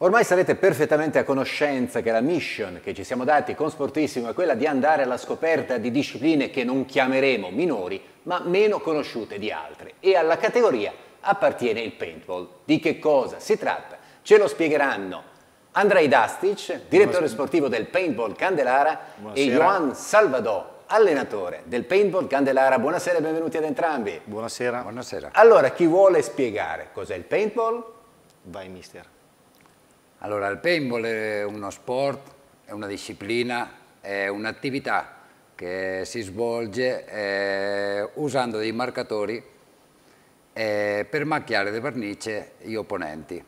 Ormai sarete perfettamente a conoscenza che la mission che ci siamo dati con Sportissimo è quella di andare alla scoperta di discipline che non chiameremo minori, ma meno conosciute di altre. E alla categoria appartiene il paintball. Di che cosa si tratta? Ce lo spiegheranno Andrei Dastic, direttore sportivo del paintball Candelara, Buonasera. e Joan Salvador, allenatore del paintball Candelara. Buonasera e benvenuti ad entrambi. Buonasera. Buonasera. Allora, chi vuole spiegare cos'è il paintball? Vai, mister. Allora, il paintball è uno sport, è una disciplina, è un'attività che si svolge eh, usando dei marcatori eh, per macchiare di vernice gli opponenti.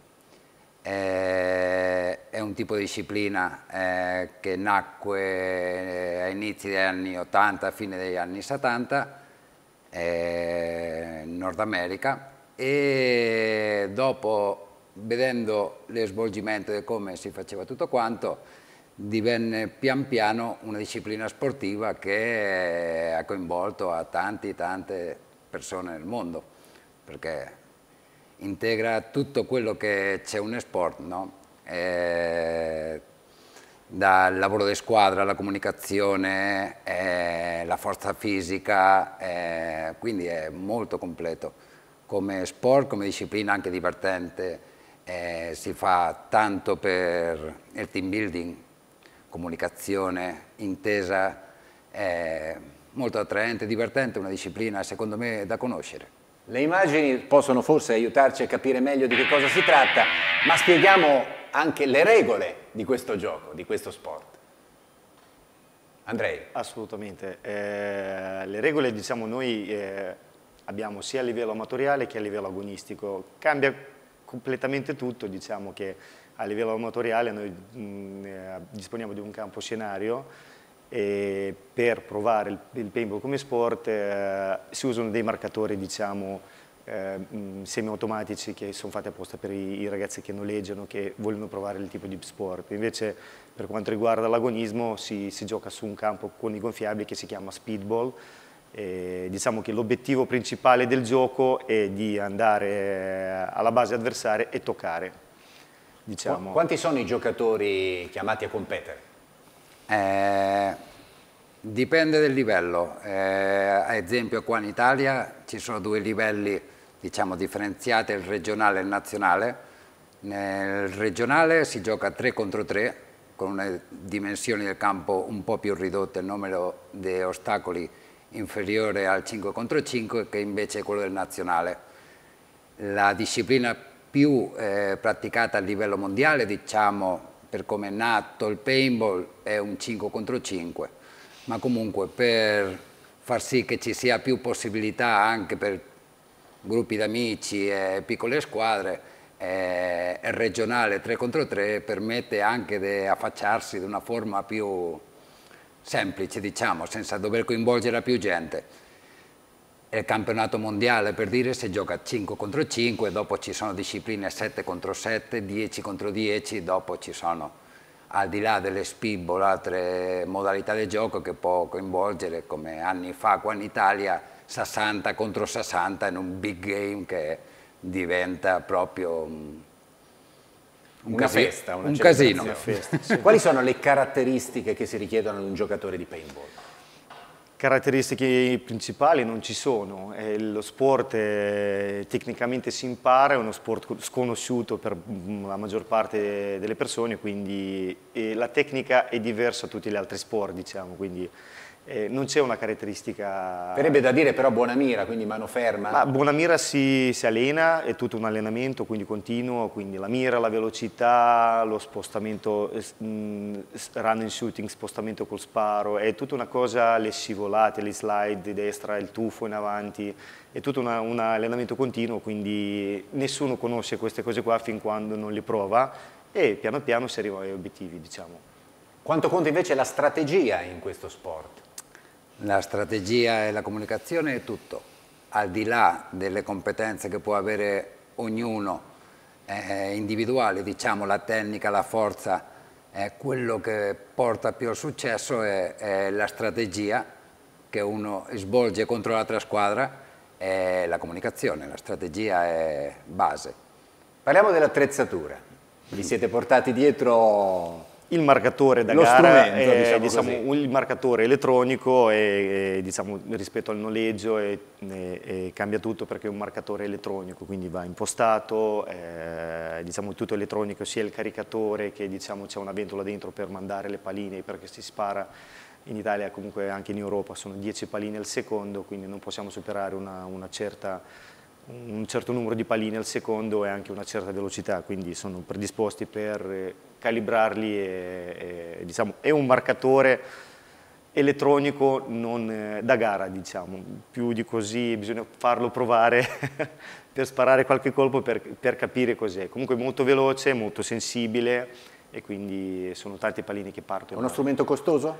Eh, è un tipo di disciplina eh, che nacque eh, a inizi degli anni 80, fine degli anni 70, eh, in Nord America e dopo vedendo lo svolgimento e come si faceva tutto quanto, divenne pian piano una disciplina sportiva che ha coinvolto a tante tante persone nel mondo, perché integra tutto quello che c'è un sport, no? eh, dal lavoro di squadra, la comunicazione, eh, la forza fisica, eh, quindi è molto completo come sport, come disciplina anche divertente, eh, si fa tanto per il team building, comunicazione, intesa, eh, molto attraente, divertente, una disciplina secondo me da conoscere. Le immagini possono forse aiutarci a capire meglio di che cosa si tratta, ma spieghiamo anche le regole di questo gioco, di questo sport. Andrei. Assolutamente. Eh, le regole, diciamo, noi eh, abbiamo sia a livello amatoriale che a livello agonistico. Cambia completamente tutto, diciamo che a livello amatoriale noi mh, mm, eh, disponiamo di un campo scenario e per provare il, il paintball come sport eh, si usano dei marcatori diciamo eh, mm, semiautomatici che sono fatti apposta per i, i, ragazzi che noleggiano, che vogliono provare il tipo di sport. Invece per quanto riguarda l'agonismo si, si gioca su un campo con i gonfiabili che si chiama speedball, e diciamo che l'obiettivo principale del gioco è di andare eh, alla base avversaria e toccare. Diciamo. Quanti sono i giocatori chiamati a competere? Eh, dipende dal livello. Eh, ad esempio qua in Italia ci sono due livelli diciamo, differenziati, il regionale e il nazionale. Nel regionale si gioca 3 contro 3 con dimensioni del campo un po' più ridotte, il numero di ostacoli inferiore al 5 contro 5 che invece è quello del nazionale. La disciplina più eh, praticata a livello mondiale, diciamo, per come è nato il paintball, è un 5 contro 5, ma comunque per far sì che ci sia più possibilità anche per gruppi d'amici e piccole squadre, eh, regionale 3 contro 3 permette anche di affacciarsi in una forma più semplice diciamo, senza dover coinvolgere più gente. È Il campionato mondiale per dire se gioca 5 contro 5, dopo ci sono discipline 7 contro 7, 10 contro 10, dopo ci sono al di là delle spibole altre modalità di gioco che può coinvolgere come anni fa qua in Italia 60 contro 60 in un big game che diventa proprio un una casino, festa, una un casino. Una festa, sì. Quali sono le caratteristiche che si richiedono ad un giocatore di paintball? Caratteristiche principali non ci sono, eh, lo sport è, eh, tecnicamente si impara, è uno sport sconosciuto per mm, la maggior parte delle persone, quindi eh, la tecnica è diversa da tutti gli altri sport, diciamo, quindi eh, non c'è una caratteristica... Verrebbe da dire però buona mira, quindi mano ferma. Ma buona mira si, si, allena, è tutto un allenamento, quindi continuo, quindi la mira, la velocità, lo spostamento, mh, mm, run shooting, spostamento col sparo, è tutta una cosa, le scivolate, le slide di destra, il tuffo in avanti, è tutto una, un allenamento continuo, quindi nessuno conosce queste cose qua fin quando non le prova e piano piano si arriva agli obiettivi, diciamo. Quanto conta invece la strategia in questo sport? La strategia e la comunicazione è tutto, al di là delle competenze che può avere ognuno eh, eh individuale, diciamo la tecnica, la forza, eh, quello che porta più al successo è, è la strategia che uno svolge contro l'altra squadra è la comunicazione, la strategia è base. Parliamo dell'attrezzatura. Vi siete portati dietro il marcatore da Lo gara è diciamo diciamo, il marcatore elettronico e, e, diciamo, rispetto al noleggio e, e, cambia tutto perché è un marcatore elettronico, quindi va impostato, eh, diciamo tutto elettronico, sia il caricatore che diciamo, c'è una ventola dentro per mandare le paline perché si spara in Italia comunque anche in Europa sono 10 paline al secondo, quindi non possiamo superare una, una certa un certo numero di palline al secondo e anche una certa velocità, quindi sono predisposti per eh, calibrarli e, e diciamo, è un marcatore elettronico non eh, da gara, diciamo. più di così bisogna farlo provare per sparare qualche colpo per, per capire cos'è. Comunque è molto veloce, molto sensibile e quindi sono tante palline che partono. È uno strumento costoso?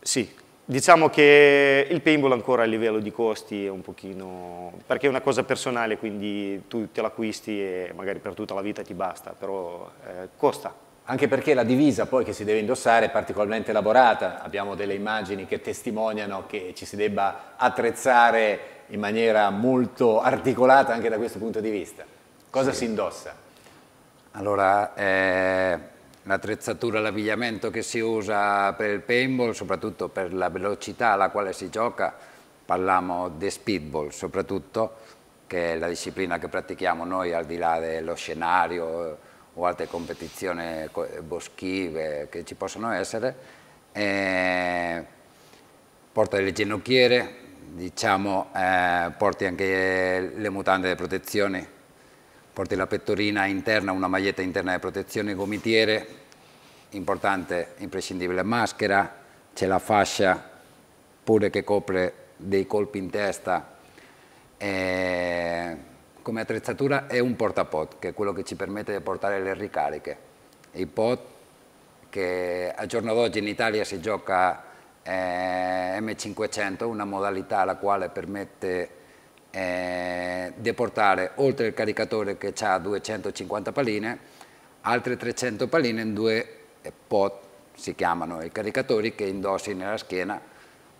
Sì, Diciamo che il paintball ancora a livello di costi è un pochino... perché è una cosa personale, quindi tu te l'acquisti e magari per tutta la vita ti basta, però eh, costa. Anche perché la divisa poi che si deve indossare è particolarmente elaborata, abbiamo delle immagini che testimoniano che ci si debba attrezzare in maniera molto articolata anche da questo punto di vista. Cosa sì. si indossa? Allora, eh un'attrezzatura l'avvigliamento che si usa per il paintball, soprattutto per la velocità alla quale si gioca, parliamo di speedball soprattutto, che è la disciplina che pratichiamo noi al di là dello scenario eh, o altre competizioni boschive che ci possono essere, eh, porta delle ginocchiere, diciamo, eh, porti anche le mutande di protezione porti la pettorina interna, una maglietta interna di protezione, gomitiere, importante, imprescindibile, maschera, c'è la fascia pure che copre dei colpi in testa. E come attrezzatura è un portapod, che è quello che ci permette di portare le ricariche. I pod che al giorno d'oggi in Italia si gioca eh, M500, una modalità la quale permette eh, deportare oltre il caricatore che ha 250 paline, altre 300 paline in due pot, si chiamano i caricatori, che indossi nella schiena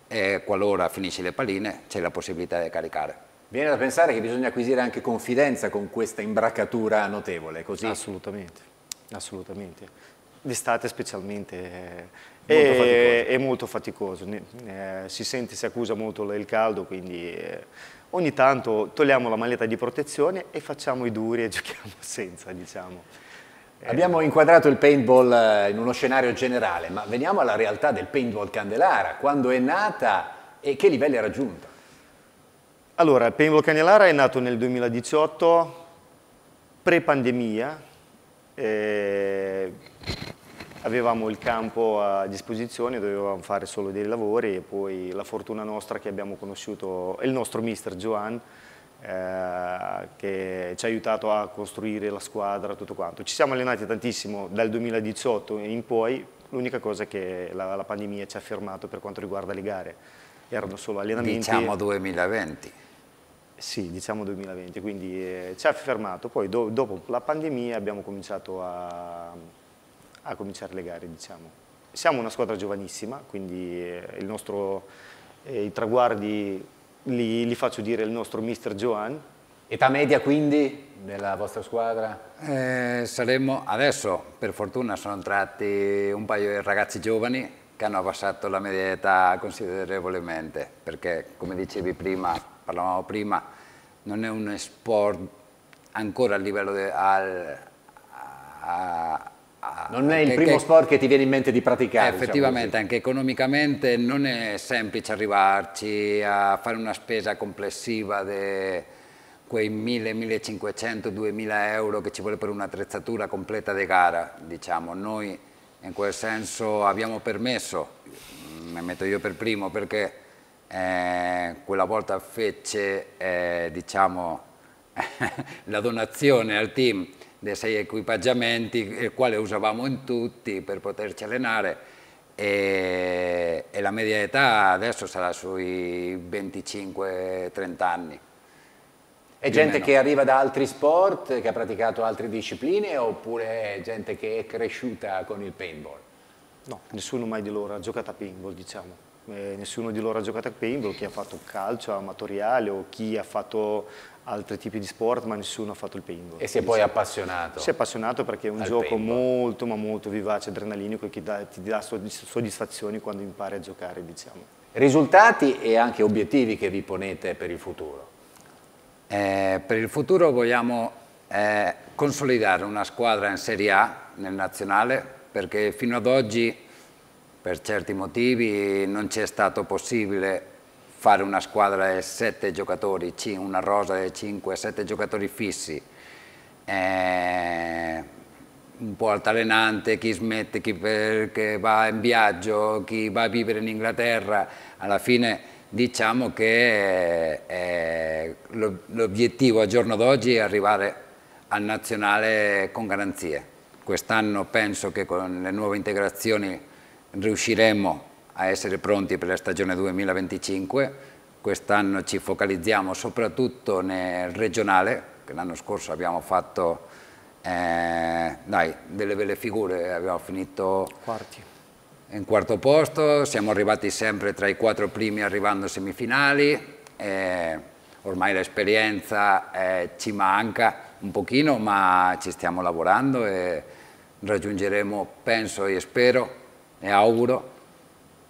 e qualora finisci le paline c'è la possibilità di caricare. Viene da pensare che bisogna acquisire anche confidenza con questa imbracatura notevole, così? Assolutamente, assolutamente. D'estate specialmente è, eh, molto, è, faticoso. È molto faticoso. Eh, si sente, si accusa molto il caldo, quindi... Eh, ogni tanto togliamo la maglietta di protezione e facciamo i duri e giochiamo senza, diciamo. Eh, Abbiamo inquadrato il paintball eh, in uno scenario generale, ma veniamo alla realtà del paintball Candelara, quando è nata e che livelli ha raggiunto? Allora, il paintball Candelara è nato nel 2018, pre-pandemia, eh, avevamo il campo a disposizione, dovevamo fare solo dei lavori e poi la fortuna nostra che abbiamo conosciuto il nostro mister Johan eh, che ci ha aiutato a costruire la squadra, tutto quanto. Ci siamo allenati tantissimo dal 2018 in poi, l'unica cosa è che la, la pandemia ci ha fermato per quanto riguarda le gare, erano solo allenamenti. Diciamo 2020. Sì, diciamo 2020, quindi eh, ci ha fermato. Poi do, dopo la pandemia abbiamo cominciato a, a cominciare le gare. Diciamo. Siamo una squadra giovanissima, quindi eh, nostro, eh, i traguardi li, li, faccio dire il nostro mister Johan. Età media quindi della vostra squadra? Eh, saremmo adesso, per fortuna sono entrati un paio di ragazzi giovani che hanno abbassato la media età considerevolmente, perché come dicevi prima, parlavamo prima, non è un sport ancora a livello de, al, a, Ah, non è il primo che, sport che ti viene in mente di praticare. Diciamo effettivamente, diciamo anche economicamente non è semplice arrivarci a fare una spesa complessiva di quei 1000, 1500, 2000 euro che ci vuole per un'attrezzatura completa di gara. Diciamo. Noi in quel senso abbiamo permesso, mi metto io per primo perché eh, quella volta fece eh, diciamo, la donazione al team dei sei equipaggiamenti, il eh, quale usavamo in tutti per poterci allenare e, e la media età adesso sarà sui 25-30 anni. È gente che arriva da altri sport, che ha praticato altre discipline oppure è gente che è cresciuta con il paintball? No, nessuno mai di loro ha giocato a paintball, diciamo. Eh, nessuno di loro ha giocato a paintball, chi ha fatto calcio amatoriale o chi ha fatto altri tipi di sport, ma nessuno ha fatto il paintball. E si è poi diciamo. appassionato. Si è appassionato perché è un gioco paintball. molto, ma molto vivace, adrenalinico e che dà, ti dà soddisfazioni quando impari a giocare, diciamo. Risultati e anche obiettivi che vi ponete per il futuro? Eh, per il futuro vogliamo eh, consolidare una squadra in Serie A, nel nazionale, perché fino ad oggi per certi motivi non ci è stato possibile fare una squadra di sette giocatori, una rosa di cinque, sette giocatori fissi, eh, un po' altalenante, chi smette, chi va in viaggio, chi va a vivere in Inghilterra, alla fine diciamo che eh, l'obiettivo a giorno d'oggi è arrivare al nazionale con garanzie. Quest'anno penso che con le nuove integrazioni riusciremo a essere pronti per la stagione 2025. Quest'anno ci focalizziamo soprattutto nel regionale, che l'anno scorso abbiamo fatto eh, dai, delle belle figure, abbiamo finito Quarti. in quarto posto, siamo arrivati sempre tra i quattro primi arrivando a semifinali, eh, ormai l'esperienza eh, ci manca un pochino ma ci stiamo lavorando e raggiungeremo, penso e spero e auguro,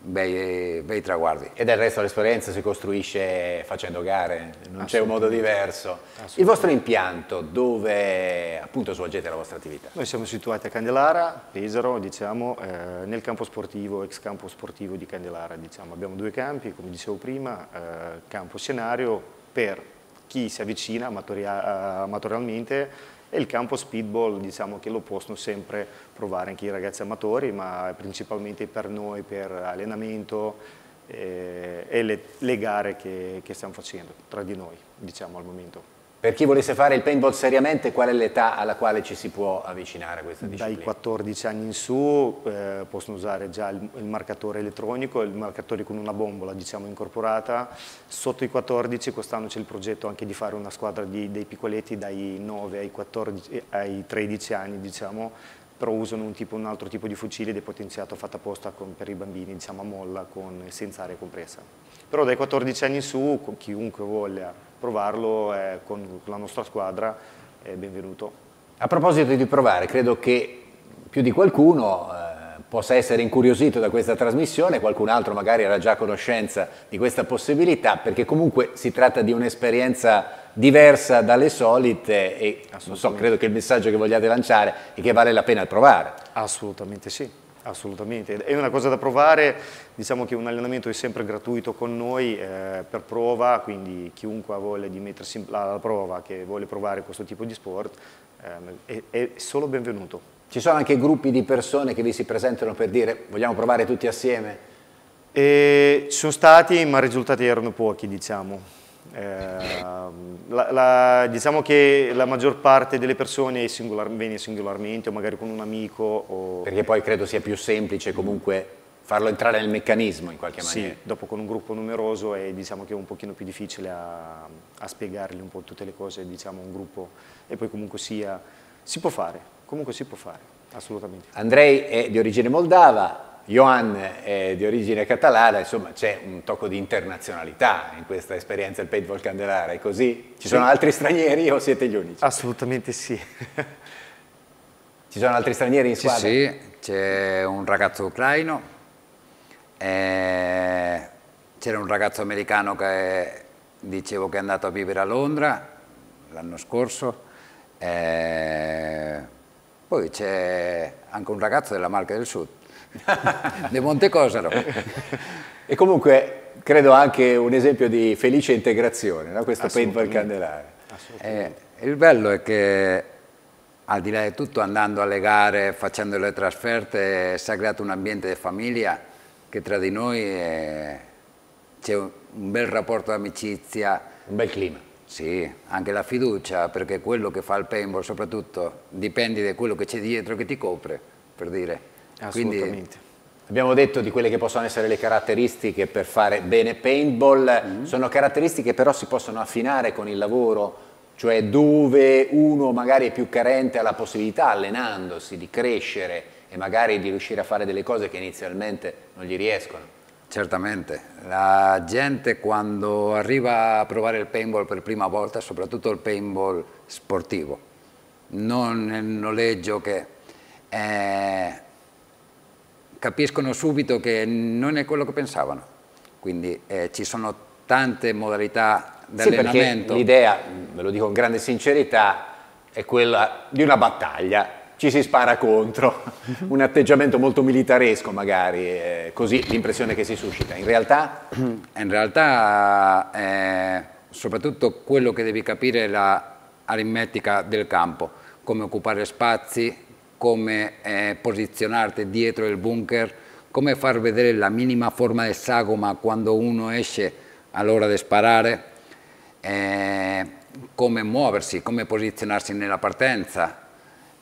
bei, bei traguardi. E del resto l'esperienza si costruisce facendo gare, non c'è un modo diverso. Il vostro impianto dove appunto svolgete la vostra attività? Noi siamo situati a Candelara, Pesaro, diciamo, eh, nel campo sportivo, ex campo sportivo di Candelara. Diciamo. Abbiamo due campi, come dicevo prima, eh, campo scenario per chi si avvicina amatorialmente e il campo speedball diciamo che lo possono sempre provare anche i ragazzi amatori, ma principalmente per noi, per allenamento eh, e le, le, gare che, che stiamo facendo tra di noi, diciamo al momento. Per chi volesse fare il paintball seriamente, qual è l'età alla quale ci si può avvicinare a questa disciplina? Dai 14 anni in su eh, possono usare già il, il, marcatore elettronico, il marcatore con una bombola diciamo, incorporata. Sotto i 14 quest'anno c'è il progetto anche di fare una squadra di, dei piccoletti dai 9 ai, 14, eh, ai 13 anni, diciamo, però usano un, tipo, un, altro tipo di fucile depotenziato fatto apposta con, per i bambini, diciamo a molla, con, senza aria compressa. Però dai 14 anni in su, chiunque voglia provarlo eh, con la nostra squadra è benvenuto. A proposito di provare, credo che più di qualcuno eh, possa essere incuriosito da questa trasmissione, qualcun altro magari era già a conoscenza di questa possibilità, perché comunque si tratta di un'esperienza diversa dalle solite e so, credo che il messaggio che vogliate lanciare è che vale la pena provare. Assolutamente sì. Assolutamente, è una cosa da provare, diciamo che un allenamento è sempre gratuito con noi eh, per prova, quindi chiunque voglia di mettersi alla prova, che vuole provare questo tipo di sport, eh, è, è solo benvenuto. Ci sono anche gruppi di persone che vi si presentano per dire vogliamo provare tutti assieme? E eh, ci sono stati, ma i risultati erano pochi, diciamo. Ehm, la, la, diciamo che la maggior parte delle persone singolar, viene singolarmente o magari con un amico. O... Perché poi credo sia più semplice comunque farlo entrare nel meccanismo in qualche maniera. Sì, dopo con un gruppo numeroso è diciamo che è un pochino più difficile a, a spiegargli un po' tutte le cose, diciamo un gruppo e poi comunque sia, si può fare, comunque si può fare, assolutamente. Andrei è di origine moldava, Johan è eh, di origine catalana, insomma c'è un tocco di internazionalità in questa esperienza del paintball candelare, è così? Ci sono altri stranieri o siete gli unici? Assolutamente sì. Ci sono altri stranieri in squadra? Sì, sì. c'è un ragazzo ucraino, eh, c'era un ragazzo americano che dicevo che è andato a vivere a Londra l'anno scorso, eh, poi c'è anche un ragazzo della Marca del Sud De Montecosaro. e comunque credo anche un esempio di felice integrazione, no? questo paintball candelare. Eh, il bello è che al di là di tutto, andando alle gare, facendo le trasferte, si è creato un ambiente di famiglia che tra di noi è... c'è un bel rapporto d'amicizia. Un bel clima. Sì, anche la fiducia, perché quello che fa il paintball soprattutto dipende da quello che c'è dietro che ti copre, per dire. Assolutamente. Quindi, Abbiamo detto di quelle che possono essere le caratteristiche per fare bene paintball, mm -hmm. sono caratteristiche che però si possono affinare con il lavoro, cioè dove uno magari è più carente alla possibilità, allenandosi, di crescere e magari di riuscire a fare delle cose che inizialmente non gli riescono. Certamente, la gente quando arriva a provare il paintball per prima volta, soprattutto il paintball sportivo, non il noleggio che... È capiscono subito che non è quello che pensavano. Quindi eh, ci sono tante modalità di sì, allenamento. L'idea, ve lo dico con grande sincerità, è quella di una battaglia. Ci si spara contro, un atteggiamento molto militaresco magari, eh, così l'impressione che si suscita. In realtà? In realtà, eh, soprattutto quello che devi capire è l'aritmetica del campo, come occupare spazi, come eh, posizionarti dietro il bunker, come far vedere la minima forma di sagoma quando uno esce all'ora di sparare, eh, come muoversi, come posizionarsi nella partenza,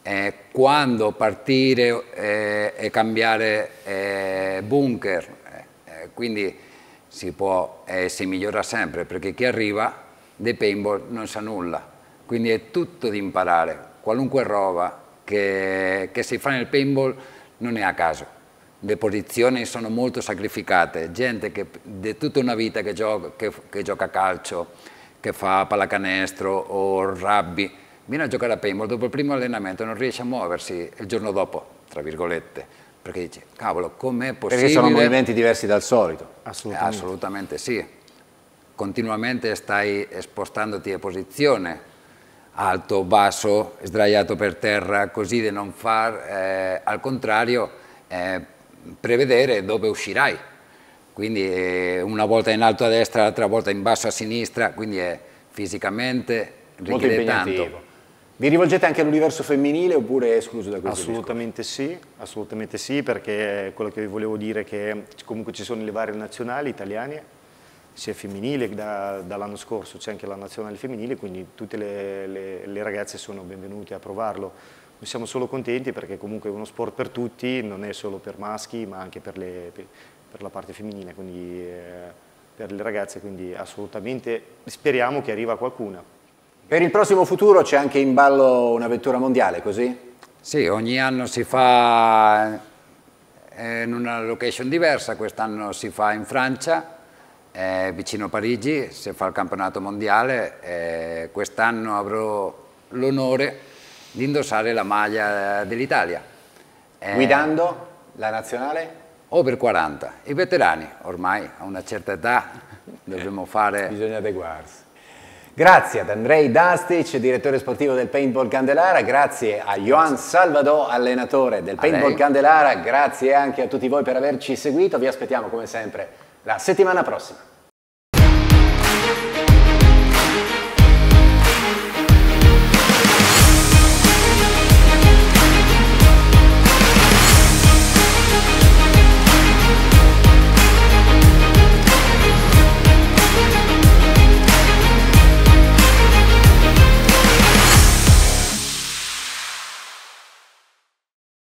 eh, quando partire eh, e cambiare eh, bunker. Eh, quindi si, può, si migliora sempre perché chi arriva dei paintball non sa nulla, quindi è tutto di imparare, qualunque roba che, che si fa nel paintball non è a caso. Le posizioni sono molto sacrificate, gente che di tutta una vita che gioca, che, che gioca a calcio, che fa pallacanestro o rugby, viene a giocare a paintball, dopo il primo allenamento non riesce a muoversi il giorno dopo, tra virgolette, perché dice, cavolo, com'è possibile... Perché sono movimenti diversi dal solito. Assolutamente, eh, assolutamente sì. Continuamente stai spostandoti a posizione, alto, basso, sdraiato per terra, così da non far, eh, al contrario, eh, prevedere dove uscirai. Quindi eh, una volta in alto a destra, l'altra volta in basso a sinistra, quindi è fisicamente richiede tanto. Vi rivolgete anche all'universo femminile oppure è escluso da questo Assolutamente discorso? sì, assolutamente sì, perché quello che vi volevo dire è che comunque ci sono le varie nazionali italiane sia femminile, da, dall'anno scorso c'è anche la nazionale femminile, quindi tutte le, le, le, ragazze sono benvenute a provarlo. Noi siamo solo contenti perché comunque è uno sport per tutti, non è solo per maschi ma anche per, le, per, la parte femminile, quindi eh, per le ragazze, quindi assolutamente speriamo che arriva qualcuna. Per il prossimo futuro c'è anche in ballo un'avventura mondiale, così? Sì, ogni anno si fa eh, in una location diversa, quest'anno si fa in Francia, eh, vicino Parigi, si fa il campionato mondiale, eh, quest'anno avrò l'onore di indossare la maglia dell'Italia. Eh, Guidando la nazionale? Over 40, i veterani ormai a una certa età dobbiamo fare... Bisogna adeguarsi. Grazie ad Andrei Dastic, direttore sportivo del Paintball Candelara, grazie a Johan Salvadò, allenatore del Paintball Candelara, grazie anche a tutti voi per averci seguito, vi aspettiamo come sempre la settimana prossima.